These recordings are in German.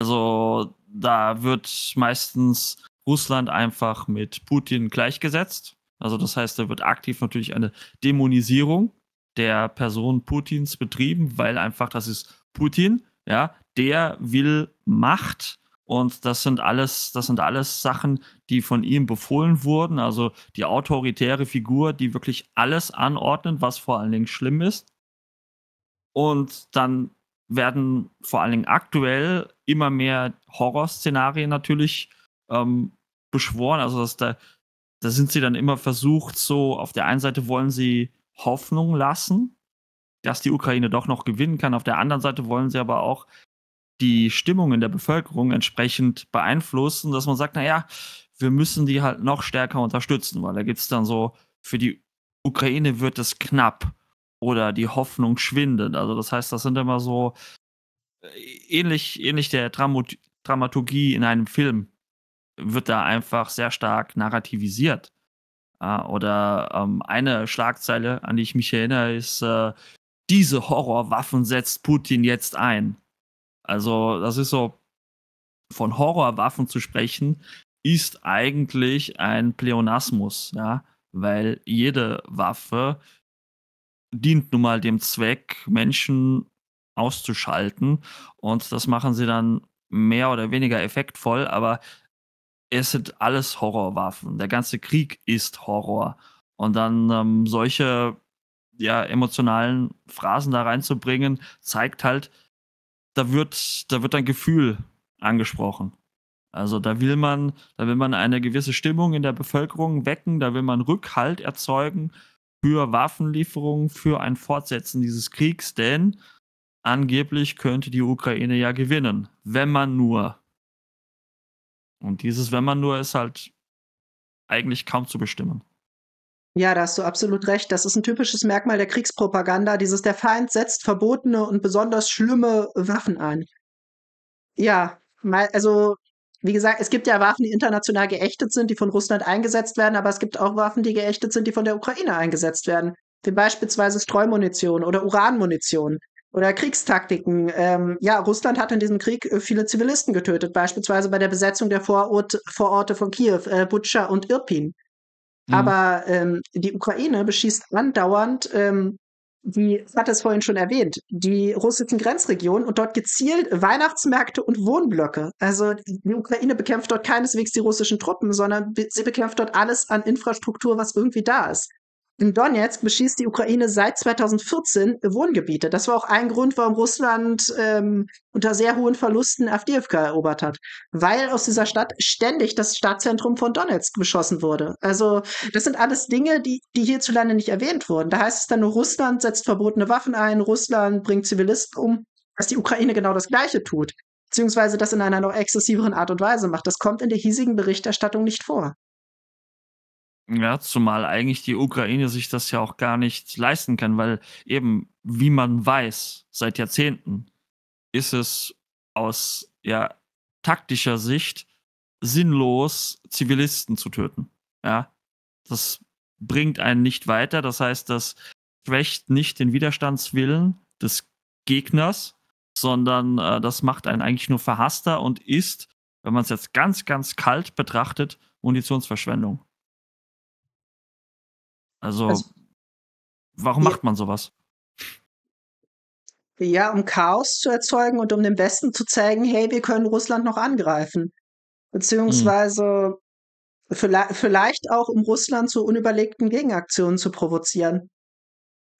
Also da wird meistens Russland einfach mit Putin gleichgesetzt. Also das heißt, da wird aktiv natürlich eine Dämonisierung der Person Putins betrieben, weil einfach das ist Putin, ja, der will Macht und das sind alles, das sind alles Sachen, die von ihm befohlen wurden. Also die autoritäre Figur, die wirklich alles anordnet, was vor allen Dingen schlimm ist. Und dann werden vor allen Dingen aktuell immer mehr Horrorszenarien natürlich ähm, beschworen. Also dass da, da sind sie dann immer versucht, so auf der einen Seite wollen sie Hoffnung lassen, dass die Ukraine doch noch gewinnen kann. Auf der anderen Seite wollen sie aber auch die Stimmung in der Bevölkerung entsprechend beeinflussen, dass man sagt, naja, wir müssen die halt noch stärker unterstützen, weil da gibt es dann so, für die Ukraine wird es knapp oder die Hoffnung schwindet. Also das heißt, das sind immer so äh, ähnlich, ähnlich der Dramut Dramaturgie in einem Film wird da einfach sehr stark narrativisiert. Äh, oder ähm, eine Schlagzeile, an die ich mich erinnere, ist, äh, diese Horrorwaffen setzt Putin jetzt ein. Also das ist so, von Horrorwaffen zu sprechen, ist eigentlich ein Pleonasmus, ja, weil jede Waffe dient nun mal dem Zweck, Menschen auszuschalten. Und das machen sie dann mehr oder weniger effektvoll, aber es sind alles Horrorwaffen. Der ganze Krieg ist Horror. Und dann ähm, solche ja, emotionalen Phrasen da reinzubringen, zeigt halt, da wird, da wird ein Gefühl angesprochen. Also da will man, da will man eine gewisse Stimmung in der Bevölkerung wecken, da will man Rückhalt erzeugen für Waffenlieferungen, für ein Fortsetzen dieses Kriegs, denn angeblich könnte die Ukraine ja gewinnen, wenn man nur. Und dieses wenn man nur ist halt eigentlich kaum zu bestimmen. Ja, da hast du absolut recht. Das ist ein typisches Merkmal der Kriegspropaganda. Dieses der Feind setzt verbotene und besonders schlimme Waffen ein. Ja, also wie gesagt, es gibt ja Waffen, die international geächtet sind, die von Russland eingesetzt werden, aber es gibt auch Waffen, die geächtet sind, die von der Ukraine eingesetzt werden. Wie beispielsweise Streumunition oder Uranmunition oder Kriegstaktiken. Ähm, ja, Russland hat in diesem Krieg äh, viele Zivilisten getötet, beispielsweise bei der Besetzung der Vorort, Vororte von Kiew, äh, Butscha und Irpin. Mhm. Aber ähm, die Ukraine beschießt andauernd ähm, die, ich hatte es vorhin schon erwähnt, die russischen Grenzregionen und dort gezielt Weihnachtsmärkte und Wohnblöcke. Also die Ukraine bekämpft dort keineswegs die russischen Truppen, sondern sie bekämpft dort alles an Infrastruktur, was irgendwie da ist. In Donetsk beschießt die Ukraine seit 2014 Wohngebiete. Das war auch ein Grund, warum Russland ähm, unter sehr hohen Verlusten Avdiivka erobert hat, weil aus dieser Stadt ständig das Stadtzentrum von Donetsk beschossen wurde. Also das sind alles Dinge, die, die hierzulande nicht erwähnt wurden. Da heißt es dann nur, Russland setzt verbotene Waffen ein, Russland bringt Zivilisten um, dass die Ukraine genau das Gleiche tut, beziehungsweise das in einer noch exzessiveren Art und Weise macht. Das kommt in der hiesigen Berichterstattung nicht vor. Ja, zumal eigentlich die Ukraine sich das ja auch gar nicht leisten kann, weil eben, wie man weiß, seit Jahrzehnten ist es aus ja, taktischer Sicht sinnlos, Zivilisten zu töten. Ja, das bringt einen nicht weiter. Das heißt, das schwächt nicht den Widerstandswillen des Gegners, sondern äh, das macht einen eigentlich nur verhasster und ist, wenn man es jetzt ganz, ganz kalt betrachtet, Munitionsverschwendung. Also, also warum ja. macht man sowas? Ja, um Chaos zu erzeugen und um dem Westen zu zeigen, hey, wir können Russland noch angreifen. Beziehungsweise hm. vielleicht, vielleicht auch, um Russland zu unüberlegten Gegenaktionen zu provozieren.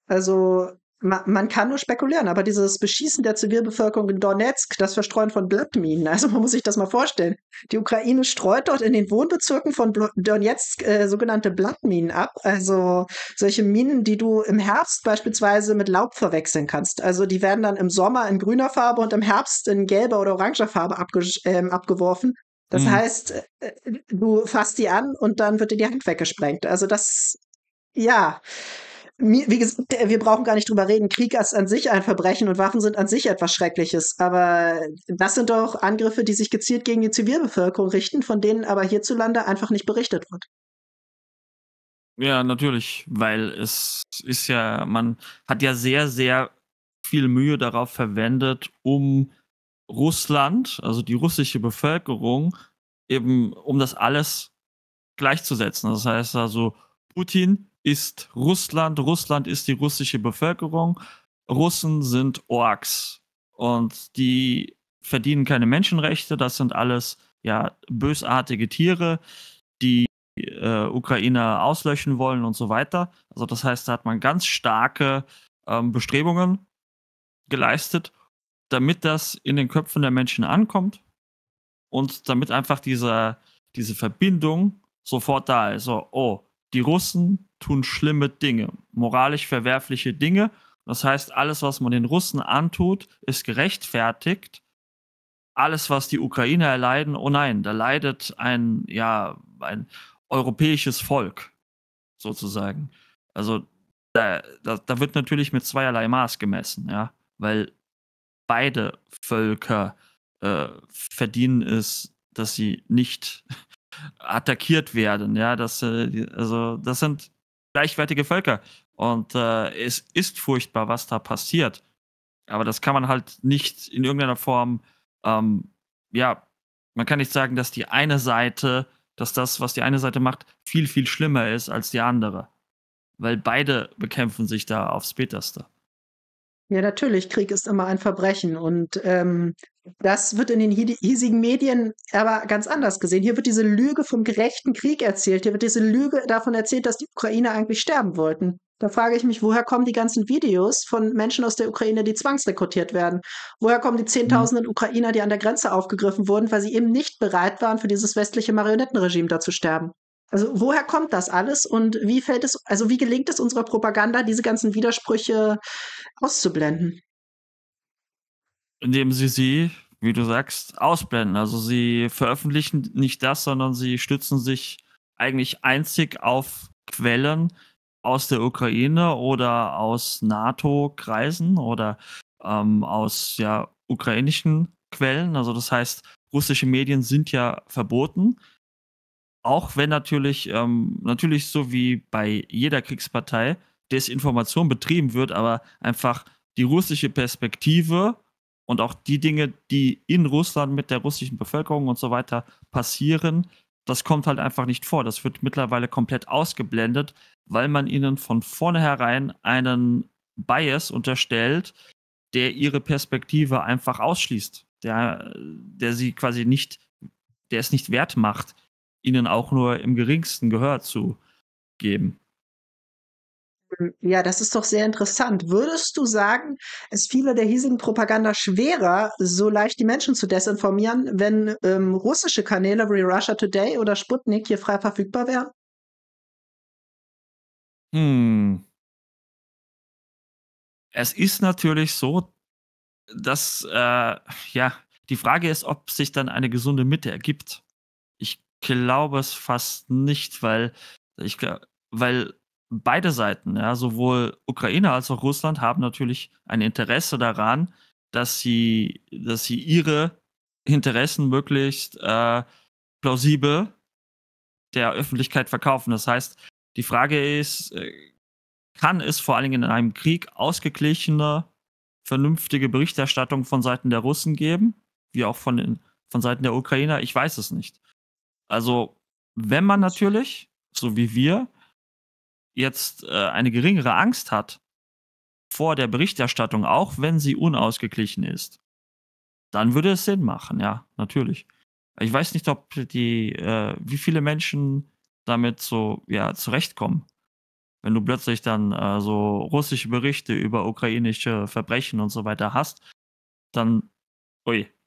Also man kann nur spekulieren, aber dieses Beschießen der Zivilbevölkerung in Donetsk, das Verstreuen von Blattminen, also man muss sich das mal vorstellen. Die Ukraine streut dort in den Wohnbezirken von Donetsk äh, sogenannte Blattminen ab, also solche Minen, die du im Herbst beispielsweise mit Laub verwechseln kannst. Also die werden dann im Sommer in grüner Farbe und im Herbst in gelber oder oranger Farbe abge äh, abgeworfen. Das mhm. heißt, äh, du fasst die an und dann wird dir die Hand weggesprengt. Also das ja, wie gesagt, äh, wir brauchen gar nicht drüber reden. Krieg ist an sich ein Verbrechen und Waffen sind an sich etwas Schreckliches. Aber das sind doch Angriffe, die sich gezielt gegen die Zivilbevölkerung richten, von denen aber hierzulande einfach nicht berichtet wird. Ja, natürlich, weil es ist ja, man hat ja sehr, sehr viel Mühe darauf verwendet, um Russland, also die russische Bevölkerung, eben um das alles gleichzusetzen. Das heißt also, Putin ist Russland, Russland ist die russische Bevölkerung, Russen sind Orks und die verdienen keine Menschenrechte, das sind alles ja bösartige Tiere, die äh, Ukrainer auslöschen wollen und so weiter. Also das heißt, da hat man ganz starke ähm, Bestrebungen geleistet, damit das in den Köpfen der Menschen ankommt und damit einfach diese, diese Verbindung sofort da ist. So, oh, die Russen tun schlimme Dinge, moralisch verwerfliche Dinge. Das heißt, alles, was man den Russen antut, ist gerechtfertigt. Alles, was die Ukrainer erleiden, oh nein, da leidet ein, ja, ein europäisches Volk, sozusagen. Also da, da, da wird natürlich mit zweierlei Maß gemessen, ja, weil beide Völker äh, verdienen es, dass sie nicht attackiert werden, ja, dass äh, also das sind gleichwertige Völker. Und äh, es ist furchtbar, was da passiert. Aber das kann man halt nicht in irgendeiner Form, ähm, ja, man kann nicht sagen, dass die eine Seite, dass das, was die eine Seite macht, viel, viel schlimmer ist als die andere. Weil beide bekämpfen sich da aufs Bitterste. Ja, natürlich, Krieg ist immer ein Verbrechen und ähm, das wird in den hiesigen Medien aber ganz anders gesehen. Hier wird diese Lüge vom gerechten Krieg erzählt, hier wird diese Lüge davon erzählt, dass die Ukrainer eigentlich sterben wollten. Da frage ich mich, woher kommen die ganzen Videos von Menschen aus der Ukraine, die zwangsrekrutiert werden? Woher kommen die mhm. Zehntausenden Ukrainer, die an der Grenze aufgegriffen wurden, weil sie eben nicht bereit waren, für dieses westliche Marionettenregime da zu sterben? Also woher kommt das alles und wie fällt es, also wie gelingt es unserer Propaganda, diese ganzen Widersprüche auszublenden. Indem sie sie, wie du sagst, ausblenden. Also sie veröffentlichen nicht das, sondern sie stützen sich eigentlich einzig auf Quellen aus der Ukraine oder aus NATO-Kreisen oder ähm, aus ja, ukrainischen Quellen. Also das heißt, russische Medien sind ja verboten. Auch wenn natürlich, ähm, natürlich so wie bei jeder Kriegspartei, Desinformation betrieben wird, aber einfach die russische Perspektive und auch die Dinge, die in Russland mit der russischen Bevölkerung und so weiter passieren, das kommt halt einfach nicht vor. Das wird mittlerweile komplett ausgeblendet, weil man ihnen von vornherein einen Bias unterstellt, der ihre Perspektive einfach ausschließt, der, der sie quasi nicht, der es nicht wert macht, ihnen auch nur im geringsten Gehör zu geben. Hm, ja, das ist doch sehr interessant. Würdest du sagen, es fiele der hiesigen Propaganda schwerer, so leicht die Menschen zu desinformieren, wenn ähm, russische Kanäle wie Russia Today oder Sputnik hier frei verfügbar wären? Hm. Es ist natürlich so, dass, äh, ja, die Frage ist, ob sich dann eine gesunde Mitte ergibt. Ich glaube es fast nicht, weil ich glaube, weil beide Seiten, ja, sowohl Ukraine als auch Russland, haben natürlich ein Interesse daran, dass sie, dass sie ihre Interessen möglichst äh, plausibel der Öffentlichkeit verkaufen. Das heißt, die Frage ist, äh, kann es vor allen Dingen in einem Krieg ausgeglichene, vernünftige Berichterstattung von Seiten der Russen geben, wie auch von, den, von Seiten der Ukrainer? Ich weiß es nicht. Also, wenn man natürlich, so wie wir, jetzt äh, eine geringere Angst hat vor der Berichterstattung, auch wenn sie unausgeglichen ist, dann würde es Sinn machen, ja, natürlich. Ich weiß nicht, ob die, äh, wie viele Menschen damit so, ja, zurechtkommen. Wenn du plötzlich dann äh, so russische Berichte über ukrainische Verbrechen und so weiter hast, dann, ui,